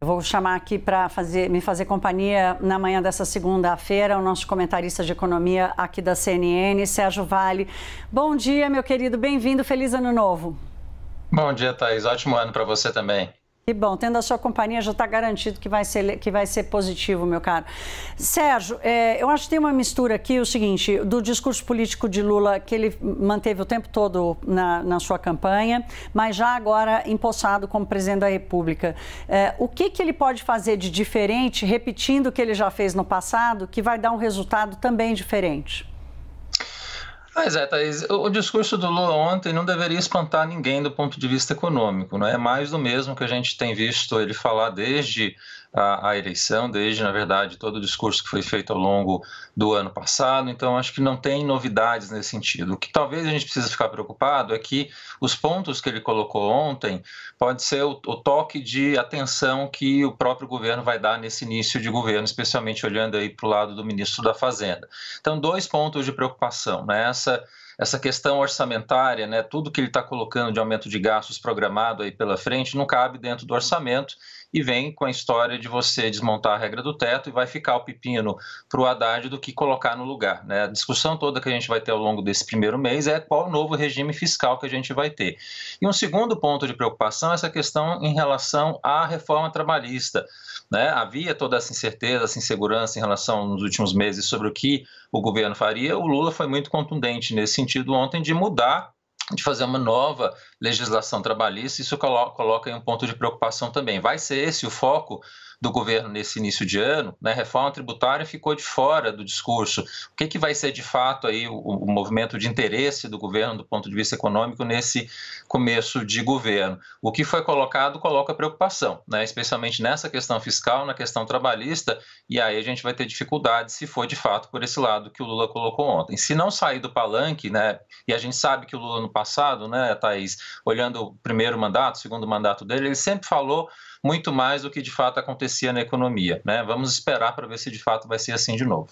Eu vou chamar aqui para fazer, me fazer companhia na manhã dessa segunda-feira o nosso comentarista de economia aqui da CNN, Sérgio Vale. Bom dia, meu querido, bem-vindo, feliz ano novo. Bom dia, Thaís. Ótimo ano para você também. E bom, tendo a sua companhia já está garantido que vai, ser, que vai ser positivo, meu caro. Sérgio, é, eu acho que tem uma mistura aqui, o seguinte, do discurso político de Lula, que ele manteve o tempo todo na, na sua campanha, mas já agora empossado como presidente da República. É, o que, que ele pode fazer de diferente, repetindo o que ele já fez no passado, que vai dar um resultado também diferente? Mas é, Thaís, o discurso do Lula ontem não deveria espantar ninguém do ponto de vista econômico, não é mais do mesmo que a gente tem visto ele falar desde a, a, eleição, desde, na verdade, todo o discurso que foi feito ao longo do ano passado. Então, acho que não tem novidades nesse sentido. O que talvez a gente precisa ficar preocupado é que os pontos que ele colocou ontem pode ser o, o toque de atenção que o próprio governo vai dar nesse início de governo, especialmente olhando aí para o lado do ministro da Fazenda. Então, dois pontos de preocupação. Né? Essa essa questão orçamentária, né, tudo que ele está colocando de aumento de gastos programado aí pela frente, não cabe dentro do orçamento e vem com a história de você desmontar a regra do teto e vai ficar o pepino para o Haddad do que colocar no lugar. Né? A discussão toda que a gente vai ter ao longo desse primeiro mês é qual o novo regime fiscal que a gente vai ter. E um segundo ponto de preocupação é essa questão em relação à reforma trabalhista. Né? Havia toda essa incerteza, essa insegurança em relação nos últimos meses sobre o que o governo faria. O Lula foi muito contundente nesse sentido ontem de mudar de fazer uma nova legislação trabalhista, isso coloca em um ponto de preocupação também. Vai ser esse o foco do governo nesse início de ano, né, reforma tributária ficou de fora do discurso. O que, que vai ser de fato aí o, o movimento de interesse do governo do ponto de vista econômico nesse começo de governo? O que foi colocado coloca preocupação, né, especialmente nessa questão fiscal, na questão trabalhista, e aí a gente vai ter dificuldade se for de fato por esse lado que o Lula colocou ontem. Se não sair do palanque, né, e a gente sabe que o Lula no passado, né, Thaís, olhando o primeiro mandato, o segundo mandato dele, ele sempre falou muito mais do que de fato acontecia na economia. Né? Vamos esperar para ver se de fato vai ser assim de novo.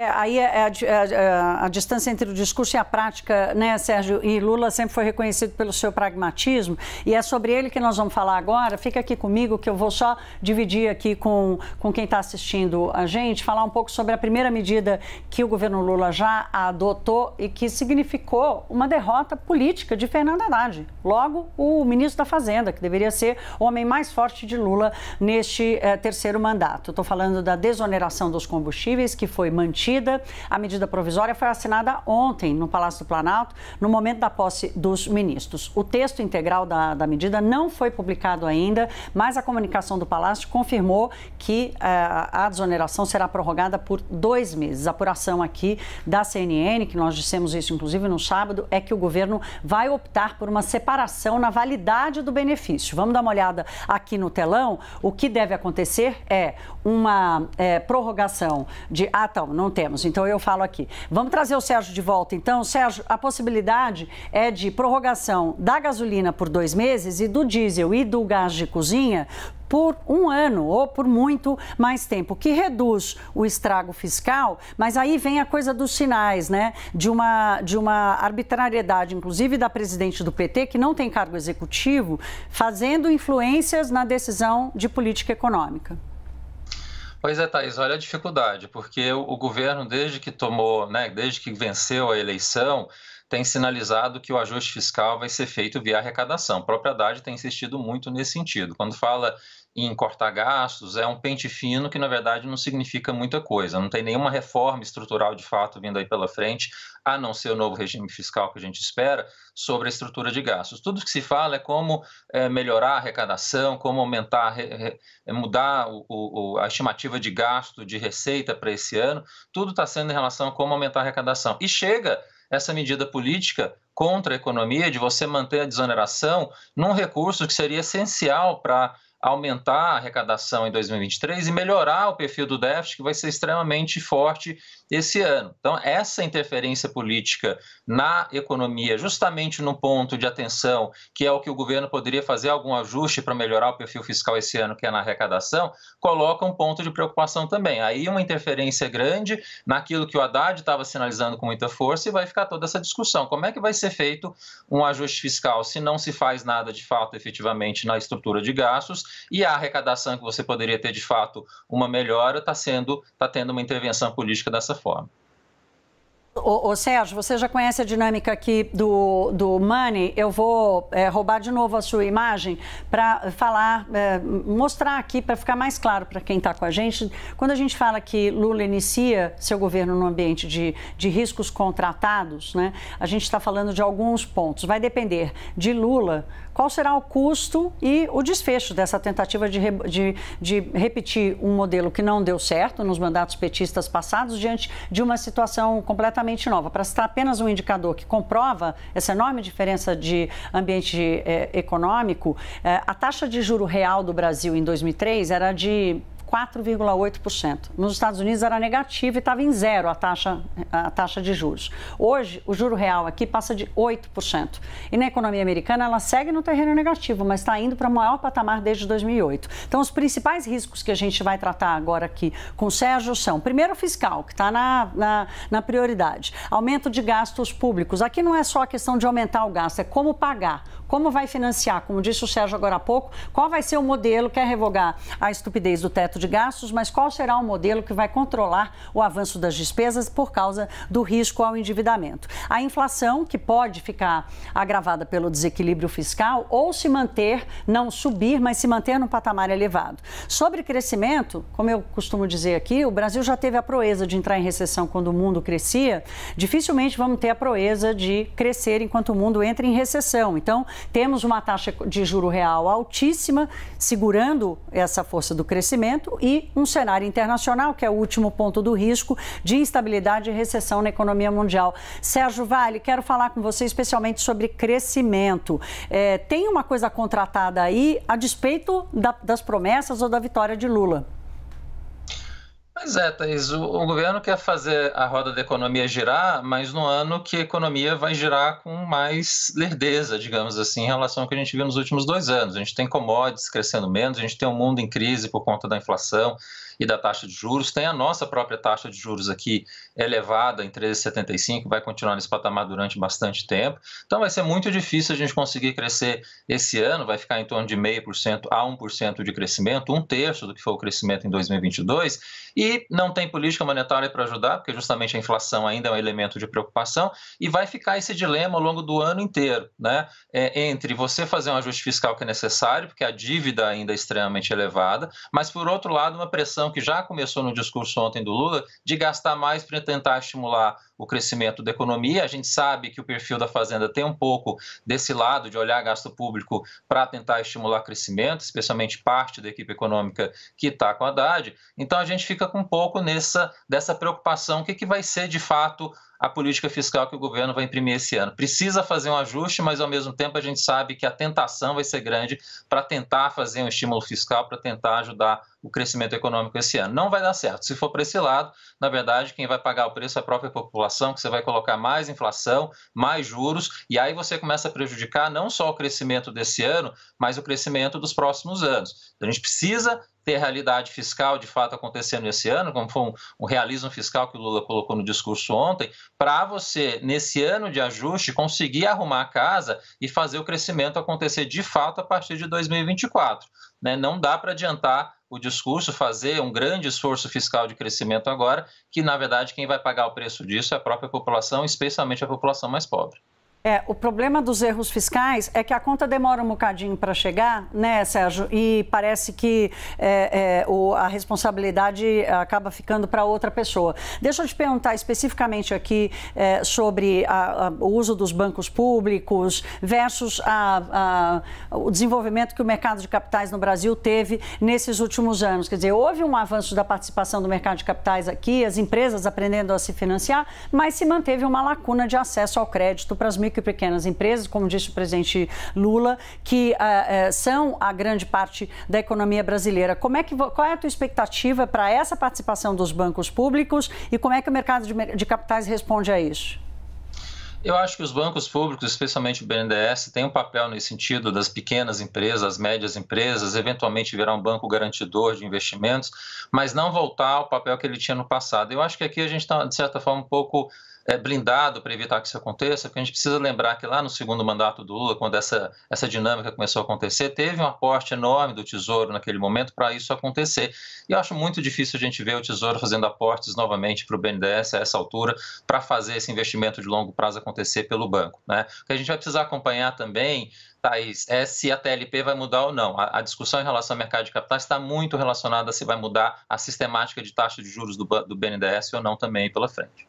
É, aí é, é a, é é a, a, distância entre o discurso e a prática, né, Sérgio? E Lula sempre foi reconhecido pelo seu pragmatismo, e é sobre ele que nós vamos falar agora. Fica aqui comigo, que eu vou só dividir aqui com, com quem está assistindo a gente, falar um pouco sobre a primeira medida que o governo Lula já adotou e que significou uma derrota política de Fernando Haddad. Logo, o ministro da Fazenda, que deveria ser o homem mais forte de Lula neste eh, terceiro mandato. Estou falando da desoneração dos combustíveis, que foi mantida mantida. A medida provisória foi assinada ontem no Palácio do Planalto, no momento da posse dos ministros. O texto integral da, da medida não foi publicado ainda, mas a comunicação do Palácio confirmou que eh, a desoneração será prorrogada por dois meses. A apuração aqui da CNN, que nós dissemos isso inclusive no sábado, é que o governo vai optar por uma separação na validade do benefício. Vamos dar uma olhada aqui no telão. O que deve acontecer é uma eh, prorrogação de. Ah, então, não tem temos. Então eu falo aqui. Vamos trazer o Sérgio de volta. Então, Sérgio, a possibilidade é de prorrogação da gasolina por dois meses e do diesel e do gás de cozinha por um ano ou por muito mais tempo, que reduz o estrago fiscal, mas aí vem a coisa dos sinais, né? De uma, de uma arbitrariedade, inclusive da presidente do PT, que não tem cargo executivo, fazendo influências na decisão de política econômica. Pois é, Thaís, olha a dificuldade, porque o, governo, desde que tomou, né, desde que venceu a eleição, tem sinalizado que o ajuste fiscal vai ser feito via arrecadação. A própria Haddad tem insistido muito nesse sentido. Quando fala em cortar gastos, é um pente fino que, na verdade, não significa muita coisa. Não tem nenhuma reforma estrutural, de fato, vindo aí pela frente, a não ser o novo regime fiscal que a gente espera, sobre a estrutura de gastos. Tudo que se fala é como é, melhorar a arrecadação, como aumentar, eh, mudar o, o, a estimativa de gasto, de receita para esse ano. Tudo está sendo em relação a como aumentar a arrecadação. E chega essa medida política contra a economia, de você manter a desoneração, num recurso que seria essencial para aumentar a arrecadação em 2023 e melhorar o perfil do déficit, que vai ser extremamente forte esse ano. Então, essa interferência política na economia, justamente no ponto de atenção, que é o que o governo poderia fazer algum ajuste para melhorar o perfil fiscal esse ano, que é na arrecadação, coloca um ponto de preocupação também. Aí, uma interferência grande naquilo que o Haddad estava sinalizando com muita força e vai ficar toda essa discussão. Como é que vai ser feito um ajuste fiscal se não se faz nada de fato efetivamente na estrutura de gastos? e a arrecadação que você poderia ter de fato uma melhora está sendo está tendo uma intervenção política dessa forma. O Sérgio, você já conhece a dinâmica aqui do, do Money. Eu vou é, roubar de novo a sua imagem para falar, é, mostrar aqui, para ficar mais claro para quem está com a gente. Quando a gente fala que Lula inicia seu governo no ambiente de, de riscos contratados, né, a gente está falando de alguns pontos. Vai depender de Lula qual será o custo e o desfecho dessa tentativa de, re, de, de repetir um modelo que não deu certo nos mandatos petistas passados diante de uma situação completamente nova. Para citar apenas um indicador que comprova essa enorme diferença de ambiente eh, econômico, eh, a taxa de juro real do Brasil em 2003 era de 4,8%. Nos Estados Unidos era negativo e estava em zero a taxa, a taxa de juros. Hoje, o juro real aqui passa de 8%. E na economia americana, ela segue no terreno negativo, mas está indo para o maior patamar desde 2008. Então, os principais riscos que a gente vai tratar agora aqui com o Sérgio são, primeiro, o fiscal, que está na, na, na prioridade. Aumento de gastos públicos. Aqui não é só a questão de aumentar o gasto, é como pagar, como vai financiar. Como disse o Sérgio agora há pouco, qual vai ser o modelo, quer revogar a estupidez do teto de gastos, mas qual será o modelo que vai controlar o avanço das despesas por causa do risco ao endividamento. A inflação, que pode ficar agravada pelo desequilíbrio fiscal ou se manter, não subir, mas se manter num patamar elevado. Sobre crescimento, como eu costumo dizer aqui, o Brasil já teve a proeza de entrar em recessão quando o mundo crescia, dificilmente vamos ter a proeza de crescer enquanto o mundo entra em recessão. Então, temos uma taxa de juro real altíssima, segurando essa força do crescimento e um cenário internacional, que é o último ponto do risco, de instabilidade e recessão na economia mundial. Sérgio Vale, quero falar com você especialmente sobre crescimento. É, tem uma coisa contratada aí, a despeito da, das promessas ou da vitória de Lula? Pois é, Thaís, o, o, governo quer fazer a roda da economia girar, mas no ano que a economia vai girar com mais lerdeza, digamos assim, em relação ao que a gente viu nos últimos dois anos. A gente tem commodities crescendo menos, a gente tem um mundo em crise por conta da inflação, e da taxa de juros. Tem a nossa própria taxa de juros aqui elevada em 13,75, vai continuar nesse patamar durante bastante tempo. Então vai ser muito difícil a gente conseguir crescer esse ano, vai ficar em torno de 0,5% a 1% de crescimento, um terço do que foi o crescimento em 2022. E não tem política monetária para ajudar, porque justamente a inflação ainda é um elemento de preocupação, e vai ficar esse dilema ao longo do ano inteiro, né? É, entre você fazer um ajuste fiscal que é necessário, porque a dívida ainda é extremamente elevada, mas por outro lado, uma pressão que já começou no discurso ontem do Lula de gastar mais para tentar estimular o crescimento da economia. A gente sabe que o perfil da Fazenda tem um pouco desse lado de olhar gasto público para tentar estimular crescimento, especialmente parte da equipe econômica que está com a Haddad. Então a gente fica com um pouco nessa, dessa preocupação: o que, que vai ser de fato a política fiscal que o governo vai imprimir esse ano. Precisa fazer um ajuste, mas ao mesmo tempo a gente sabe que a tentação vai ser grande para tentar fazer um estímulo fiscal, para tentar ajudar o crescimento econômico esse ano. Não vai dar certo. Se for para esse lado, na verdade, quem vai pagar o preço é a própria população inflação, que você vai colocar mais inflação, mais juros, e aí você começa a prejudicar não só o crescimento desse ano, mas o crescimento dos próximos anos. Então, a gente precisa ter realidade fiscal de fato acontecendo esse ano, como foi um, realismo fiscal que o Lula colocou no discurso ontem, para você, nesse ano de ajuste, conseguir arrumar a casa e fazer o crescimento acontecer de fato a partir de 2024. Né? Não dá para adiantar o discurso, fazer um grande esforço fiscal de crescimento agora, que na verdade quem vai pagar o preço disso é a própria população, especialmente a população mais pobre. É, o problema dos erros fiscais é que a conta demora um bocadinho para chegar, né, Sérgio? E parece que é, é, o, a responsabilidade acaba ficando para outra pessoa. Deixa eu te perguntar especificamente aqui é, sobre a, a, o uso dos bancos públicos versus a, o desenvolvimento que o mercado de capitais no Brasil teve nesses últimos anos. Quer dizer, houve um avanço da participação do mercado de capitais aqui, as empresas aprendendo a se financiar, mas se manteve uma lacuna de acesso ao crédito para as micro e pequenas empresas, como disse o presidente Lula, que uh, uh, são a grande parte da economia brasileira. Como é que, qual é a tua expectativa para essa participação dos bancos públicos e como é que o mercado de, de capitais responde a isso? Eu acho que os bancos públicos, especialmente o BNDES, têm um papel nesse sentido das pequenas empresas, as médias empresas, eventualmente virar um banco garantidor de investimentos, mas não voltar ao papel que ele tinha no passado. Eu acho que aqui a gente está, de certa forma, um pouco é, blindado para evitar que isso aconteça, porque a gente precisa lembrar que lá no segundo mandato do Lula, quando essa, essa dinâmica começou a acontecer, teve um aporte enorme do Tesouro naquele momento para isso acontecer. E eu acho muito difícil a gente ver o Tesouro fazendo aportes novamente para o BNDES a essa altura, para fazer esse investimento de longo prazo acontecer pelo banco. Né? O que a gente vai precisar acompanhar também Thaís, é se a TLP vai mudar ou não. A, a, discussão em relação ao mercado de capitais está muito relacionada a se vai mudar a sistemática de taxa de juros do, do BNDES ou não também pela frente.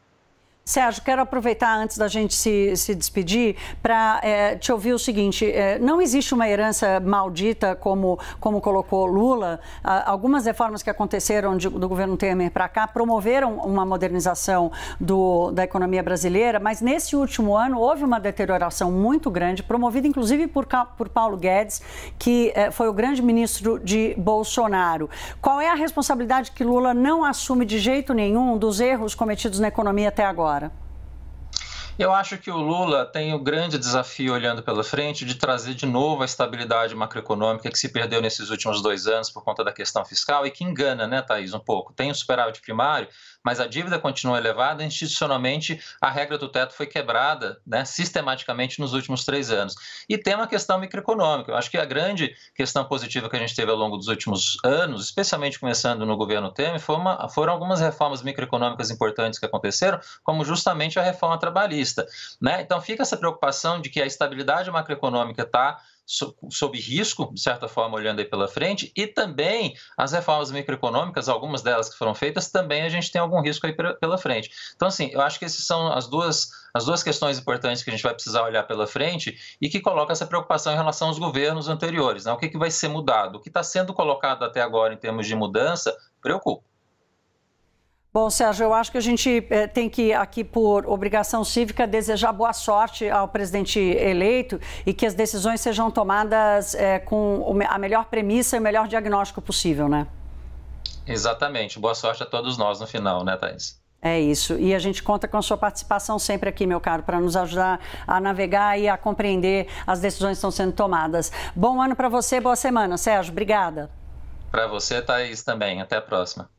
Sérgio, quero aproveitar antes da gente se, se despedir para é, eh, te ouvir o seguinte: é, não existe uma herança maldita, como, como colocou Lula. Ah, algumas reformas que aconteceram de, do governo Temer para cá promoveram uma modernização do, da economia brasileira, mas nesse último ano houve uma deterioração muito grande, promovida inclusive por, por Paulo Guedes, que é, foi o grande ministro de Bolsonaro. Qual é a responsabilidade que Lula não assume de jeito nenhum dos erros cometidos na economia até agora? agora? Eu acho que o Lula tem o grande desafio olhando pela frente de trazer de novo a estabilidade macroeconômica que se perdeu nesses últimos dois anos por conta da questão fiscal e que engana, né, Thaís, um pouco. Tem um superávit primário, mas a dívida continua elevada, institucionalmente a regra do teto foi quebrada né, sistematicamente nos últimos três anos. E tem uma questão microeconômica. Eu acho que a grande questão positiva que a gente teve ao longo dos últimos anos, especialmente começando no governo Temer, uma, foram algumas reformas microeconômicas importantes que aconteceram, como justamente a reforma trabalhista. Né? Então fica essa preocupação de que a estabilidade macroeconômica está sob risco, de certa forma, olhando aí pela frente, e também as reformas microeconômicas, algumas delas que foram feitas, também a gente tem algum risco aí pela frente. Então, assim, eu acho que essas são as duas, as duas questões importantes que a gente vai precisar olhar pela frente e que coloca essa preocupação em relação aos governos anteriores. Né? O que, que vai ser mudado? O que está sendo colocado até agora em termos de mudança preocupa. Bom, Sérgio, eu acho que a gente eh, tem que, aqui por obrigação cívica, desejar boa sorte ao presidente eleito e que as decisões sejam tomadas eh, com a melhor premissa e o melhor diagnóstico possível, né? Exatamente. Boa sorte a todos nós no final, né, Thais? É isso. E a gente conta com a sua participação sempre aqui, meu caro, para nos ajudar a navegar e a compreender as decisões que estão sendo tomadas. Bom ano para você, boa semana, Sérgio. Obrigada. Para você, Thaís, também. Até a próxima.